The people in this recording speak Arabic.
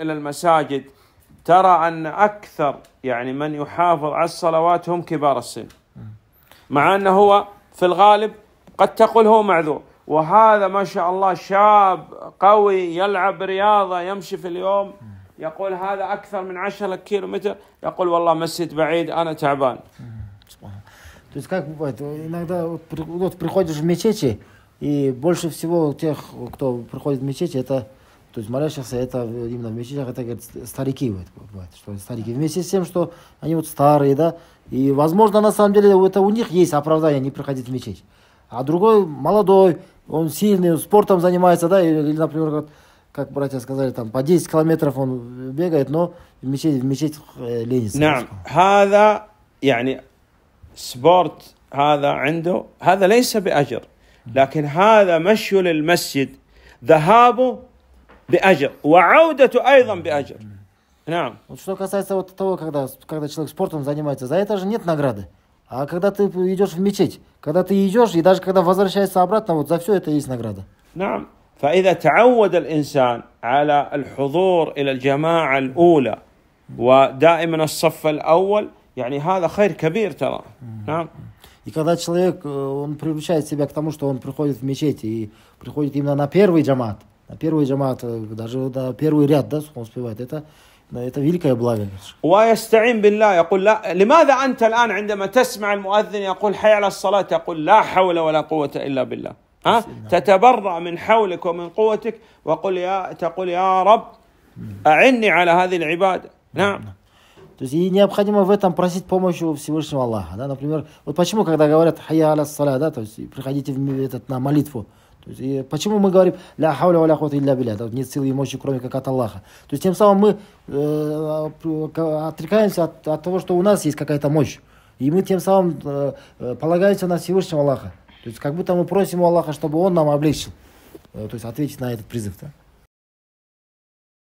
إلى المساجد ترى أن أكثر يعني من يحافظ على الصلوات هم كبار السن مع أنه هو في الغالب قد تقول هو معذور وهذا ما شاء الله شاب قوي يلعب رياضة يمشي في اليوم يقول هذا أكثر من 10 كيلو متر يقول والله مسجد بعيد أنا تعبان То есть как бывает, иногда вот, вот приходишь в мечети, и больше всего тех, кто приходит в мечети, это То есть молящихся это именно в мечетях, это говорят, старики, бывает, что старики. Вместе с тем, что они вот старые, да, и, возможно, на самом деле это у них есть оправдание не приходить в мечеть. А другой молодой, он сильный, спортом занимается, да, или, например, как, как братья сказали, там по 10 километров он бегает, но в мечеть, в мечеть э, ленится. نعم هذا يعني سبورت هذا عنده هذا ليس بأجر لكن هذا مشي للمسجد ذهابه باجر وعودته ايضا باجر نعم вот что касается вот того когда когда человек спортом занимается за это же нет награды а когда ты идешь в мечеть когда ты идешь и даже когда возвращаешься обратно вот за все это есть награда نعم فإذا تعود الإنسان على الحضور إلى الجماعة الأولى ودائما الصف الأول يعني هذا خير كبير ترى نعم И когда человек, он приучает себя к тому, что он приходит в мечеть и приходит именно на первый джамат, На Первый джамат, даже на первый ряд, да, он успевает. Это это великое благо. ويستعين بالله يقول لا لماذا أنت الآن عندما تسمع المؤذن يقول حي على الصلاة تقول لا حول ولا قوة إلا بالله ها تتبرأ من حولك ومن قوتك وقل يا تقول يا رب أعني على هذه العبادة نعم То есть и необходимо в этом просить помощи у Всевышнего Аллаха. Да? Например, вот почему, когда говорят «Хайя аля саля», да, то есть приходите в этот, на молитву, То есть, и почему мы говорим «Ля хауля валя хуата илля биля» да, «Нет силы и мощи, кроме как от Аллаха». То есть, тем самым мы э, э, отрекаемся от, от того, что у нас есть какая-то мощь. И мы тем самым э, э, полагаемся на Всевышнего Аллаха. То есть, как будто мы просим у Аллаха, чтобы он нам облегчил, э, то есть, ответить на этот призыв. Да?